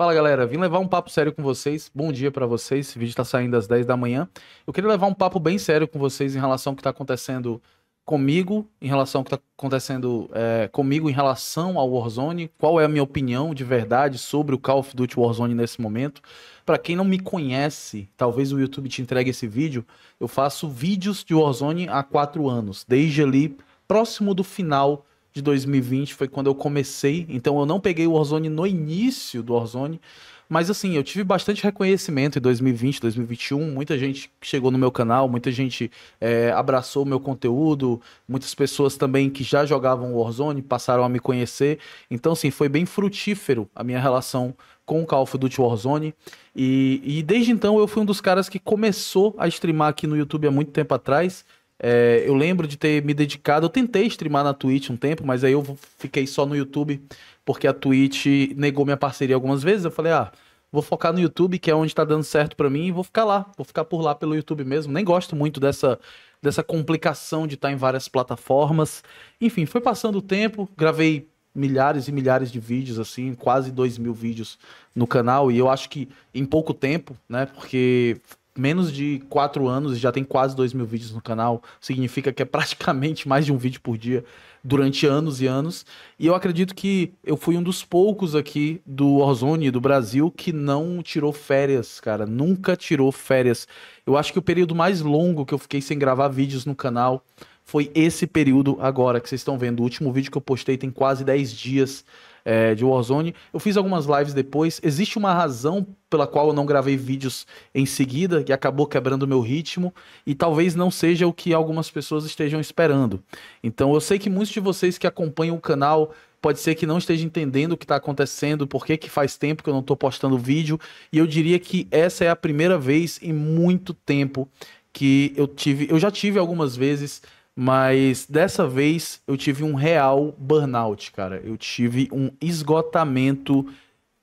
Fala galera, vim levar um papo sério com vocês. Bom dia para vocês. Esse vídeo está saindo às 10 da manhã. Eu queria levar um papo bem sério com vocês em relação ao que está acontecendo comigo, em relação ao que está acontecendo é, comigo em relação ao Warzone. Qual é a minha opinião de verdade sobre o Call of Duty Warzone nesse momento? Para quem não me conhece, talvez o YouTube te entregue esse vídeo. Eu faço vídeos de Warzone há quatro anos, desde ali próximo do final de 2020 foi quando eu comecei. Então eu não peguei o Warzone no início do Warzone. Mas assim, eu tive bastante reconhecimento em 2020, 2021. Muita gente chegou no meu canal, muita gente é, abraçou o meu conteúdo, muitas pessoas também que já jogavam Warzone passaram a me conhecer. Então, assim, foi bem frutífero a minha relação com o Call of Duty Warzone. E, e desde então eu fui um dos caras que começou a streamar aqui no YouTube há muito tempo atrás. É, eu lembro de ter me dedicado, eu tentei streamar na Twitch um tempo, mas aí eu fiquei só no YouTube, porque a Twitch negou minha parceria algumas vezes. Eu falei, ah, vou focar no YouTube, que é onde tá dando certo para mim, e vou ficar lá, vou ficar por lá pelo YouTube mesmo. Nem gosto muito dessa, dessa complicação de estar tá em várias plataformas. Enfim, foi passando o tempo, gravei milhares e milhares de vídeos, assim, quase dois mil vídeos no canal, e eu acho que em pouco tempo, né, porque menos de quatro anos e já tem quase dois mil vídeos no canal. Significa que é praticamente mais de um vídeo por dia durante anos e anos. E eu acredito que eu fui um dos poucos aqui do Warzone, do Brasil, que não tirou férias, cara. Nunca tirou férias. Eu acho que o período mais longo que eu fiquei sem gravar vídeos no canal foi esse período agora que vocês estão vendo. O último vídeo que eu postei tem quase 10 dias é, de Warzone. Eu fiz algumas lives depois. Existe uma razão pela qual eu não gravei vídeos em seguida, que acabou quebrando o meu ritmo, e talvez não seja o que algumas pessoas estejam esperando. Então eu sei que muitos de vocês que acompanham o canal pode ser que não esteja entendendo o que está acontecendo, por que faz tempo que eu não estou postando vídeo, e eu diria que essa é a primeira vez em muito tempo que eu tive, eu já tive algumas vezes mas dessa vez eu tive um real burnout, cara. Eu tive um esgotamento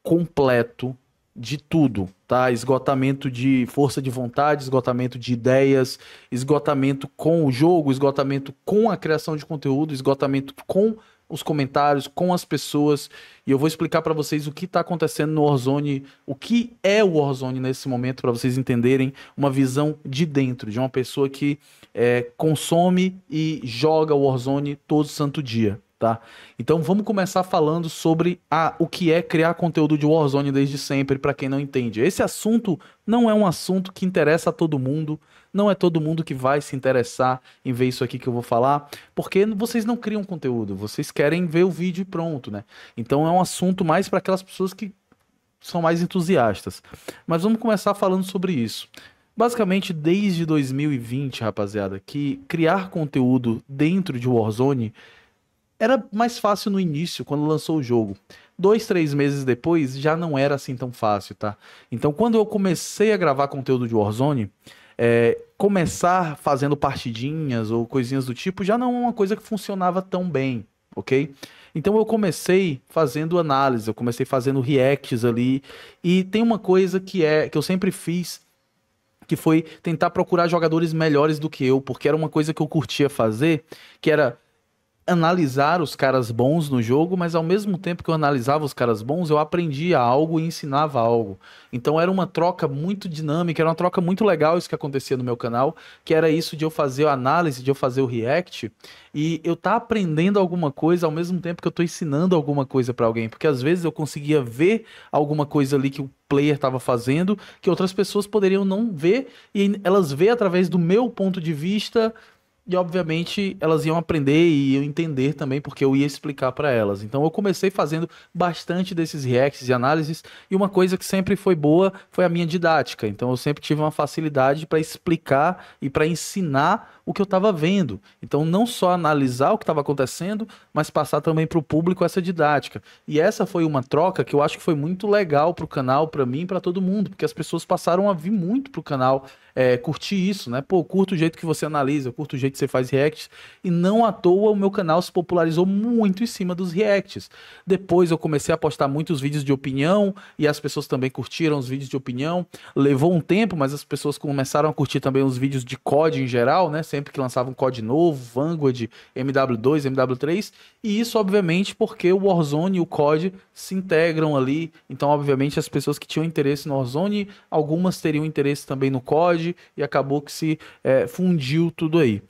completo de tudo, tá? Esgotamento de força de vontade, esgotamento de ideias, esgotamento com o jogo, esgotamento com a criação de conteúdo, esgotamento com os comentários, com as pessoas, e eu vou explicar para vocês o que está acontecendo no Warzone, o que é o Warzone nesse momento, para vocês entenderem uma visão de dentro, de uma pessoa que é, consome e joga o Warzone todo santo dia. Tá? Então vamos começar falando sobre a, o que é criar conteúdo de Warzone desde sempre, para quem não entende. Esse assunto não é um assunto que interessa a todo mundo, não é todo mundo que vai se interessar em ver isso aqui que eu vou falar, porque vocês não criam conteúdo, vocês querem ver o vídeo e pronto, né? Então é um assunto mais para aquelas pessoas que são mais entusiastas. Mas vamos começar falando sobre isso. Basicamente, desde 2020, rapaziada, que criar conteúdo dentro de Warzone era mais fácil no início, quando lançou o jogo. Dois, três meses depois, já não era assim tão fácil, tá? Então, quando eu comecei a gravar conteúdo de Warzone, é, começar fazendo partidinhas ou coisinhas do tipo já não é uma coisa que funcionava tão bem, ok? Então eu comecei fazendo análise, eu comecei fazendo reacts ali e tem uma coisa que é que eu sempre fiz que foi tentar procurar jogadores melhores do que eu, porque era uma coisa que eu curtia fazer, que era analisar os caras bons no jogo, mas ao mesmo tempo que eu analisava os caras bons, eu aprendia algo e ensinava algo. Então era uma troca muito dinâmica, era uma troca muito legal isso que acontecia no meu canal, que era isso de eu fazer a análise, de eu fazer o react e eu tá aprendendo alguma coisa ao mesmo tempo que eu tô ensinando alguma coisa para alguém, porque às vezes eu conseguia ver alguma coisa ali que o player estava fazendo que outras pessoas poderiam não ver e elas vê através do meu ponto de vista e obviamente elas iam aprender e iam entender também, porque eu ia explicar para elas. Então eu comecei fazendo bastante desses reacts e análises, e uma coisa que sempre foi boa foi a minha didática. Então eu sempre tive uma facilidade para explicar e para ensinar o que eu estava vendo. Então não só analisar o que estava acontecendo, mas passar também para o público essa didática. E essa foi uma troca que eu acho que foi muito legal para o canal, para mim, para todo mundo, porque as pessoas passaram a vir muito para o canal é, curtir isso, né? Pô, curto o jeito que você analisa, curto o jeito você faz reacts. E não à toa o meu canal se popularizou muito em cima dos reacts. Depois eu comecei a postar muitos vídeos de opinião e as pessoas também curtiram os vídeos de opinião. Levou um tempo, mas as pessoas começaram a curtir também os vídeos de COD em geral, né? Sempre que lançavam um COD novo, Vanguard, MW2, MW3. E isso, obviamente, porque o Warzone e o COD se integram ali. Então, obviamente, as pessoas que tinham interesse no Warzone, algumas teriam interesse também no COD e acabou que se é, fundiu tudo aí.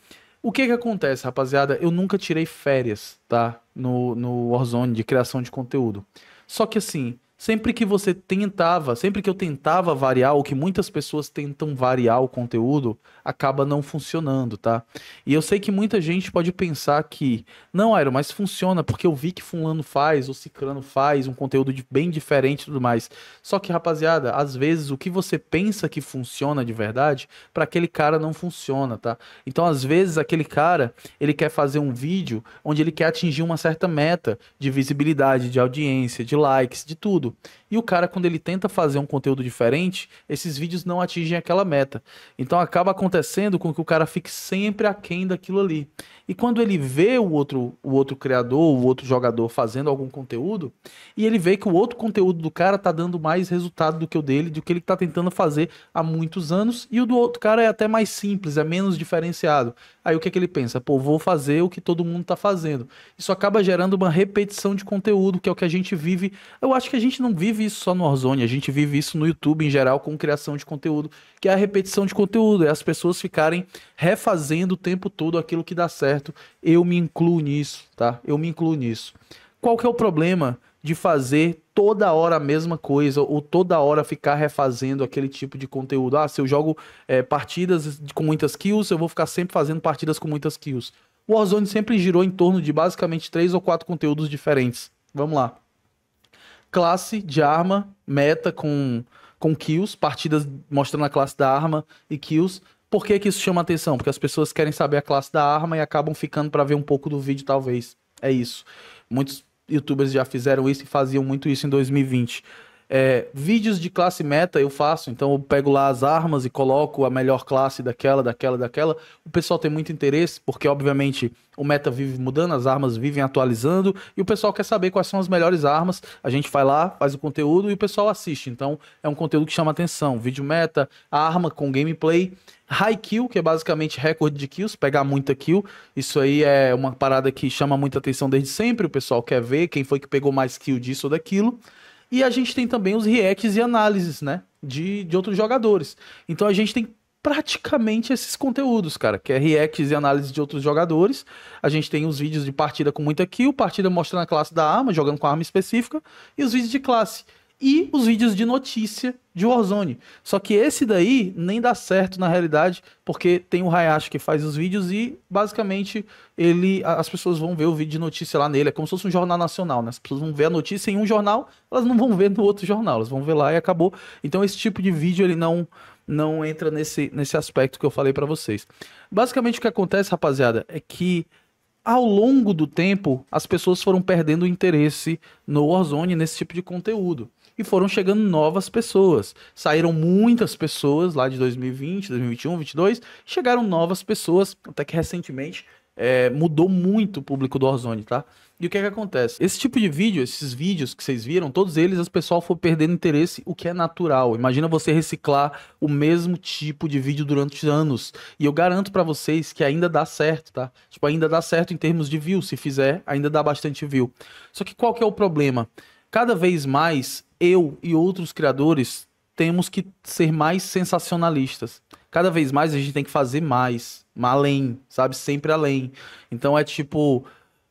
O que que acontece, rapaziada? Eu nunca tirei férias, tá? No, no Warzone de criação de conteúdo. Só que assim, sempre que você tentava, sempre que eu tentava variar, o que muitas pessoas tentam variar o conteúdo, acaba não funcionando, tá? E eu sei que muita gente pode pensar que, não, Aero, mas funciona, porque eu vi que fulano faz, ou ciclano faz, um conteúdo bem diferente e tudo mais. Só que, rapaziada, às vezes o que você pensa que funciona de verdade, para aquele cara não funciona, tá? Então, às vezes, aquele cara, ele quer fazer um vídeo onde ele quer atingir uma certa meta de visibilidade, de audiência, de likes, de tudo conteúdo. E o cara, quando ele tenta fazer um conteúdo diferente, esses vídeos não atingem aquela meta. Então acaba acontecendo com que o cara fique sempre aquém daquilo ali. E quando ele vê o outro, o outro criador, o outro jogador fazendo algum conteúdo, e ele vê que o outro conteúdo do cara tá dando mais resultado do que o dele, do que ele tá tentando fazer há muitos anos, e o do outro cara é até mais simples, é menos diferenciado. Aí o que, é que ele pensa? Pô, vou fazer o que todo mundo tá fazendo. Isso acaba gerando uma repetição de conteúdo, que é o que a gente vive. Eu acho que a gente gente não vive isso só no Warzone, a gente vive isso no YouTube em geral com criação de conteúdo, que é a repetição de conteúdo, é as pessoas ficarem refazendo o tempo todo aquilo que dá certo. Eu me incluo nisso, tá? Eu me incluo nisso. Qual que é o problema de fazer toda hora a mesma coisa ou toda hora ficar refazendo aquele tipo de conteúdo? Ah, se eu jogo é, partidas com muitas kills, eu vou ficar sempre fazendo partidas com muitas kills. O Warzone sempre girou em torno de basicamente três ou quatro conteúdos diferentes. Vamos lá classe de arma, meta com, com kills, partidas mostrando a classe da arma e kills. Por que, que isso chama atenção? Porque as pessoas querem saber a classe da arma e acabam ficando para ver um pouco do vídeo, talvez. É isso. Muitos youtubers já fizeram isso e faziam muito isso em 2020. É, vídeos de classe meta eu faço, então eu pego lá as armas e coloco a melhor classe daquela, daquela, daquela. O pessoal tem muito interesse, porque obviamente o meta vive mudando, as armas vivem atualizando, e o pessoal quer saber quais são as melhores armas. A gente vai lá, faz o conteúdo e o pessoal assiste. Então é um conteúdo que chama atenção. Vídeo meta, arma com gameplay. High kill, que é basicamente recorde de kills, pegar muita kill. Isso aí é uma parada que chama muita atenção desde sempre. O pessoal quer ver quem foi que pegou mais kill disso ou daquilo. E a gente tem também os reacts e análises, né? De, de outros jogadores. Então a gente tem praticamente esses conteúdos, cara, que é reacts e análises de outros jogadores. A gente tem os vídeos de partida com muita kill, partida mostrando a classe da arma, jogando com arma específica, e os vídeos de classe e os vídeos de notícia de Warzone. Só que esse daí nem dá certo na realidade, porque tem o Hayashi que faz os vídeos e basicamente ele as pessoas vão ver o vídeo de notícia lá nele, é como se fosse um jornal nacional, né? As pessoas vão ver a notícia em um jornal, elas não vão ver no outro jornal, elas vão ver lá e acabou. Então esse tipo de vídeo ele não não entra nesse nesse aspecto que eu falei para vocês. Basicamente o que acontece, rapaziada, é que ao longo do tempo, as pessoas foram perdendo o interesse no Warzone nesse tipo de conteúdo e foram chegando novas pessoas. Saíram muitas pessoas lá de 2020, 2021, 2022, chegaram novas pessoas, até que recentemente é, mudou muito o público do Warzone, tá? E o que é que acontece? Esse tipo de vídeo, esses vídeos que vocês viram, todos eles, as pessoal foi perdendo interesse, o que é natural. Imagina você reciclar o mesmo tipo de vídeo durante anos. E eu garanto para vocês que ainda dá certo, tá? Tipo, ainda dá certo em termos de view. Se fizer, ainda dá bastante view. Só que qual que é o problema? Cada vez mais eu e outros criadores temos que ser mais sensacionalistas. Cada vez mais a gente tem que fazer mais, além, sabe? Sempre além. Então é tipo,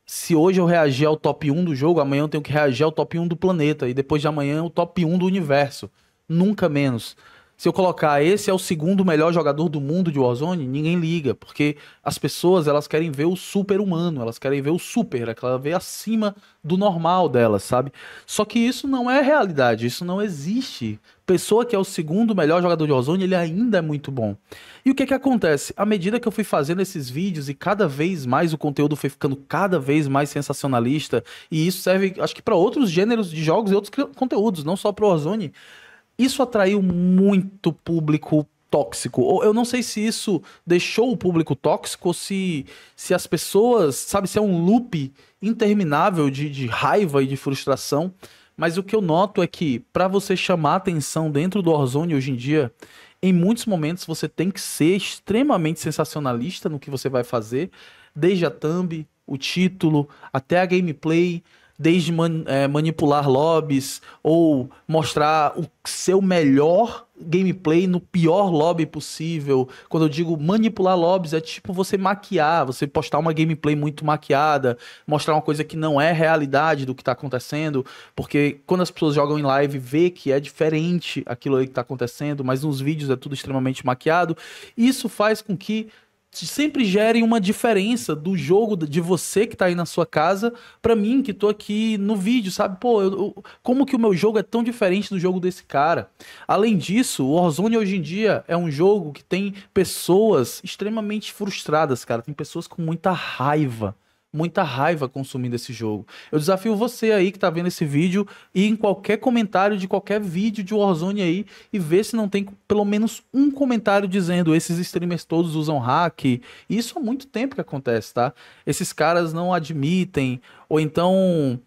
se hoje eu reagir ao top 1 do jogo, amanhã eu tenho que reagir ao top 1 do planeta e depois de amanhã o top 1 do universo. Nunca menos. Se eu colocar esse é o segundo melhor jogador do mundo de Warzone, ninguém liga, porque as pessoas elas querem ver o super humano, elas querem ver o super, ela ver acima do normal delas, sabe? Só que isso não é realidade, isso não existe. Pessoa que é o segundo melhor jogador de Warzone, ele ainda é muito bom. E o que que acontece? À medida que eu fui fazendo esses vídeos e cada vez mais o conteúdo foi ficando cada vez mais sensacionalista, e isso serve, acho que para outros gêneros de jogos e outros conteúdos, não só para Warzone isso atraiu muito público tóxico. Eu não sei se isso deixou o público tóxico, ou se, se as pessoas, sabe, se é um loop interminável de, de raiva e de frustração. Mas o que eu noto é que, para você chamar atenção dentro do Warzone hoje em dia, em muitos momentos você tem que ser extremamente sensacionalista no que você vai fazer, desde a thumb, o título, até a gameplay, desde man, é, manipular lobbies ou mostrar o seu melhor gameplay no pior lobby possível. Quando eu digo manipular lobbies, é tipo você maquiar, você postar uma gameplay muito maquiada, mostrar uma coisa que não é realidade do que está acontecendo, porque quando as pessoas jogam em live, vê que é diferente aquilo aí que está acontecendo, mas nos vídeos é tudo extremamente maquiado. Isso faz com que sempre gerem uma diferença do jogo de você que tá aí na sua casa para mim que tô aqui no vídeo, sabe? Pô, eu, eu, como que o meu jogo é tão diferente do jogo desse cara? Além disso, o Warzone hoje em dia é um jogo que tem pessoas extremamente frustradas, cara. Tem pessoas com muita raiva muita raiva consumindo esse jogo. Eu desafio você aí que tá vendo esse vídeo e em qualquer comentário de qualquer vídeo de Warzone aí e ver se não tem pelo menos um comentário dizendo esses streamers todos usam hack. E isso há muito tempo que acontece, tá? Esses caras não admitem ou então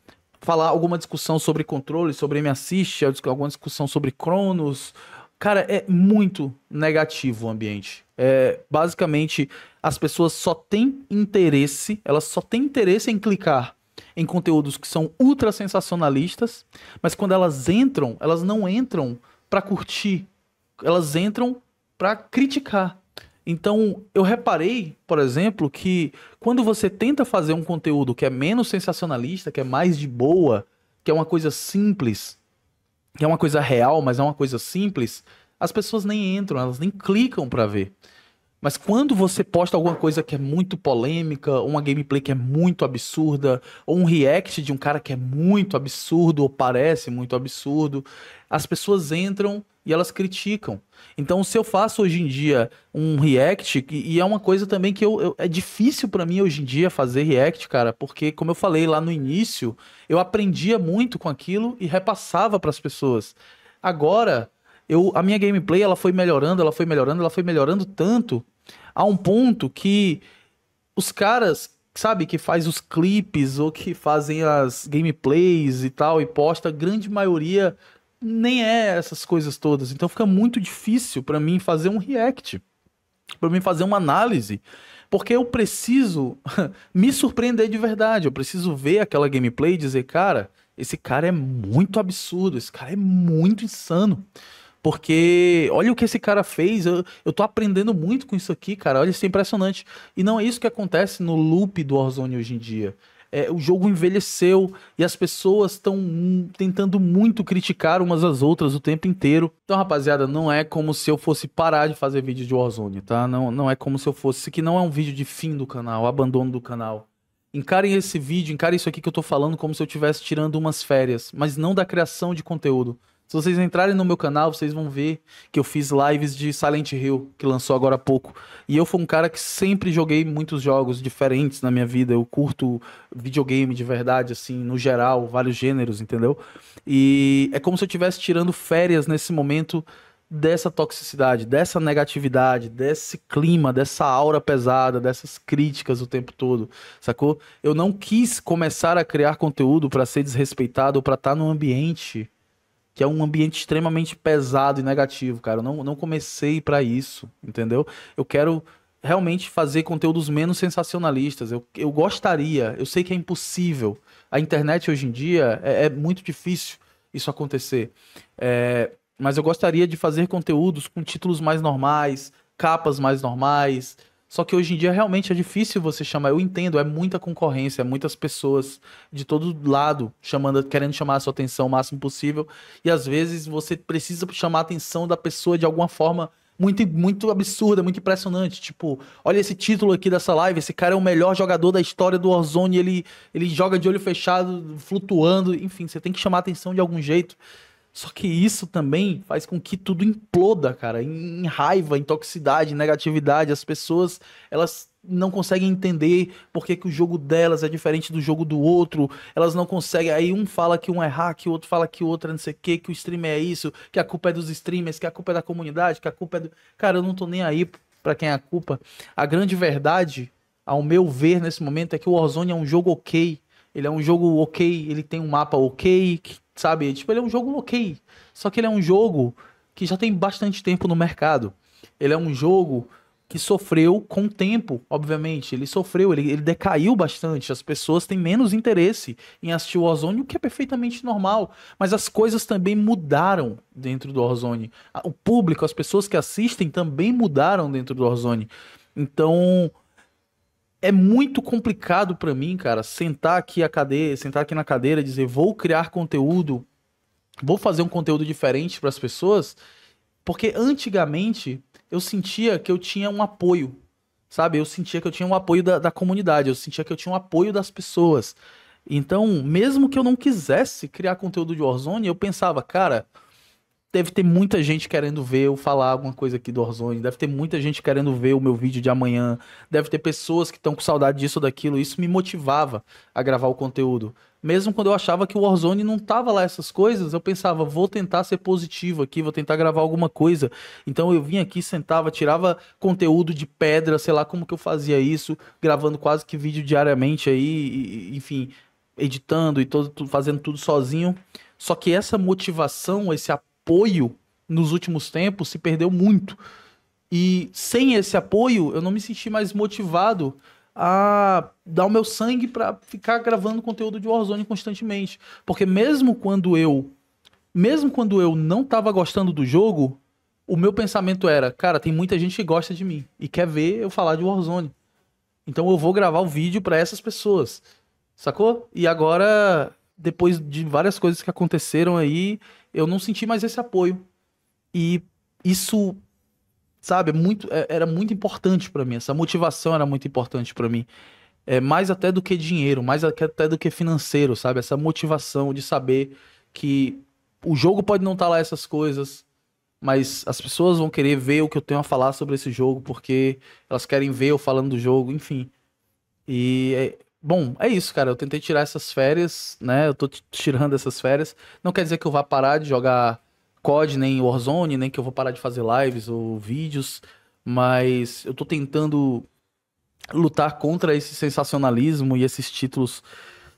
falar alguma discussão sobre controle, sobre me assiste, alguma discussão sobre Cronos, Cara, é muito negativo o ambiente. É, basicamente, as pessoas só têm interesse, elas só têm interesse em clicar em conteúdos que são ultra sensacionalistas, mas quando elas entram, elas não entram para curtir, elas entram para criticar. Então, eu reparei, por exemplo, que quando você tenta fazer um conteúdo que é menos sensacionalista, que é mais de boa, que é uma coisa simples, que é uma coisa real, mas é uma coisa simples, as pessoas nem entram, elas nem clicam para ver. Mas quando você posta alguma coisa que é muito polêmica, ou uma gameplay que é muito absurda, ou um react de um cara que é muito absurdo, ou parece muito absurdo, as pessoas entram e elas criticam. Então, se eu faço hoje em dia um react, e é uma coisa também que eu, eu é difícil para mim hoje em dia fazer react, cara, porque, como eu falei lá no início, eu aprendia muito com aquilo e repassava para as pessoas. Agora, eu, a minha gameplay ela foi melhorando, ela foi melhorando, ela foi melhorando tanto a um ponto que os caras, sabe, que faz os clipes ou que fazem as gameplays e tal e posta, grande maioria nem é essas coisas todas. Então fica muito difícil para mim fazer um react, para mim fazer uma análise, porque eu preciso me surpreender de verdade. Eu preciso ver aquela gameplay e dizer, cara, esse cara é muito absurdo, esse cara é muito insano. Porque olha o que esse cara fez, eu, eu tô aprendendo muito com isso aqui, cara. Olha, isso é impressionante. E não é isso que acontece no loop do Warzone hoje em dia é, o jogo envelheceu e as pessoas estão tentando muito criticar umas às outras o tempo inteiro. Então, rapaziada, não é como se eu fosse parar de fazer vídeo de Warzone, tá? Não, não é como se eu fosse. Isso aqui não é um vídeo de fim do canal, abandono do canal. Encarem esse vídeo, encarem isso aqui que eu tô falando como se eu estivesse tirando umas férias, mas não da criação de conteúdo. Se vocês entrarem no meu canal, vocês vão ver que eu fiz lives de Silent Hill, que lançou agora há pouco. E eu fui um cara que sempre joguei muitos jogos diferentes na minha vida. Eu curto videogame de verdade, assim, no geral, vários gêneros, entendeu? E é como se eu estivesse tirando férias nesse momento dessa toxicidade, dessa negatividade, desse clima, dessa aura pesada, dessas críticas o tempo todo, sacou? Eu não quis começar a criar conteúdo para ser desrespeitado ou para estar tá num ambiente que é um ambiente extremamente pesado e negativo, cara. Eu não, não comecei para isso, entendeu? Eu quero realmente fazer conteúdos menos sensacionalistas. Eu, eu gostaria, eu sei que é impossível. A internet hoje em dia é, é muito difícil isso acontecer. É, mas eu gostaria de fazer conteúdos com títulos mais normais, capas mais normais, só que hoje em dia realmente é difícil você chamar. Eu entendo, é muita concorrência, é muitas pessoas de todo lado chamando, querendo chamar a sua atenção o máximo possível. E às vezes você precisa chamar a atenção da pessoa de alguma forma muito, muito absurda, muito impressionante. Tipo, olha esse título aqui dessa live, esse cara é o melhor jogador da história do Warzone, ele, ele joga de olho fechado, flutuando, enfim, você tem que chamar a atenção de algum jeito. Só que isso também faz com que tudo imploda, cara, em raiva, em toxicidade, negatividade. As pessoas, elas não conseguem entender por que, que o jogo delas é diferente do jogo do outro. Elas não conseguem. Aí um fala que um é hack, o outro fala que o outro é não sei o que, que o streamer é isso, que a culpa é dos streamers, que a culpa é da comunidade, que a culpa é do. Cara, eu não tô nem aí para quem é a culpa. A grande verdade, ao meu ver nesse momento, é que o Warzone é um jogo ok. Ele é um jogo ok, ele tem um mapa ok, que sabe? Tipo, ele é um jogo ok. Só que ele é um jogo que já tem bastante tempo no mercado. Ele é um jogo que sofreu com o tempo, obviamente. Ele sofreu, ele, ele decaiu bastante. As pessoas têm menos interesse em assistir o Ozone, o que é perfeitamente normal. Mas as coisas também mudaram dentro do Ozone. O público, as pessoas que assistem também mudaram dentro do Ozone. Então, é muito complicado para mim, cara, sentar aqui a sentar aqui na cadeira e dizer, vou criar conteúdo, vou fazer um conteúdo diferente para as pessoas, porque antigamente eu sentia que eu tinha um apoio, sabe? Eu sentia que eu tinha um apoio da, da comunidade, eu sentia que eu tinha um apoio das pessoas. Então, mesmo que eu não quisesse criar conteúdo de Warzone, eu pensava, cara, deve ter muita gente querendo ver eu falar alguma coisa aqui do Warzone, deve ter muita gente querendo ver o meu vídeo de amanhã, deve ter pessoas que estão com saudade disso ou daquilo, isso me motivava a gravar o conteúdo. Mesmo quando eu achava que o Warzone não tava lá essas coisas, eu pensava, vou tentar ser positivo aqui, vou tentar gravar alguma coisa. Então eu vinha aqui, sentava, tirava conteúdo de pedra, sei lá como que eu fazia isso, gravando quase que vídeo diariamente aí, e, enfim, editando e todo, fazendo tudo sozinho. Só que essa motivação, esse apoio apoio nos últimos tempos se perdeu muito. E sem esse apoio, eu não me senti mais motivado a dar o meu sangue para ficar gravando conteúdo de Warzone constantemente. Porque mesmo quando eu mesmo quando eu não tava gostando do jogo, o meu pensamento era, cara, tem muita gente que gosta de mim e quer ver eu falar de Warzone. Então eu vou gravar o um vídeo para essas pessoas. Sacou? E agora, depois de várias coisas que aconteceram aí, eu não senti mais esse apoio. E isso, sabe, é muito, é, era muito importante para mim. Essa motivação era muito importante para mim. É, mais até do que dinheiro, mais até do que financeiro, sabe? Essa motivação de saber que o jogo pode não estar tá lá essas coisas, mas as pessoas vão querer ver o que eu tenho a falar sobre esse jogo, porque elas querem ver eu falando do jogo, enfim. E é, Bom, é isso, cara. Eu tentei tirar essas férias, né? Eu tô tirando essas férias. Não quer dizer que eu vá parar de jogar COD, nem Warzone, nem que eu vou parar de fazer lives ou vídeos, mas eu tô tentando lutar contra esse sensacionalismo e esses títulos.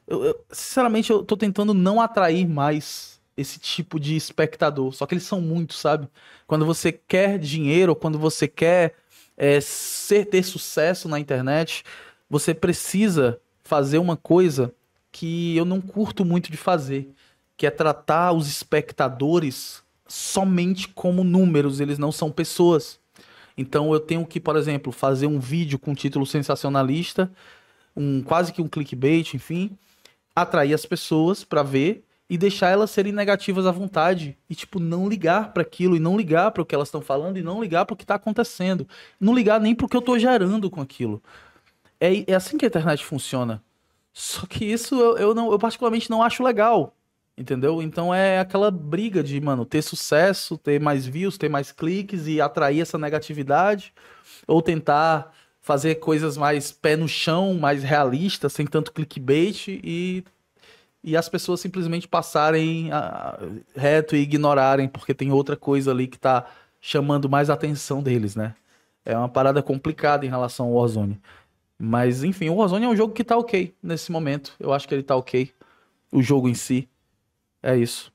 Eu, eu, sinceramente, eu tô tentando não atrair mais esse tipo de espectador. Só que eles são muitos, sabe? Quando você quer dinheiro, quando você quer é, ser, ter sucesso na internet, você precisa fazer uma coisa que eu não curto muito de fazer, que é tratar os espectadores somente como números, eles não são pessoas. Então eu tenho que, por exemplo, fazer um vídeo com título sensacionalista, um quase que um clickbait, enfim, atrair as pessoas para ver e deixar elas serem negativas à vontade e tipo não ligar para aquilo e não ligar para o que elas estão falando e não ligar para o que está acontecendo, não ligar nem para o que eu estou gerando com aquilo é, é assim que a internet funciona. Só que isso eu, eu, não, eu particularmente não acho legal. Entendeu? Então é aquela briga de, mano, ter sucesso, ter mais views, ter mais cliques e atrair essa negatividade, ou tentar fazer coisas mais pé no chão, mais realistas, sem tanto clickbait e, e as pessoas simplesmente passarem a, reto e ignorarem, porque tem outra coisa ali que tá chamando mais a atenção deles, né? É uma parada complicada em relação ao Ozone. Mas, enfim, o Warzone é um jogo que tá ok nesse momento. Eu acho que ele tá ok. O jogo em si. É isso.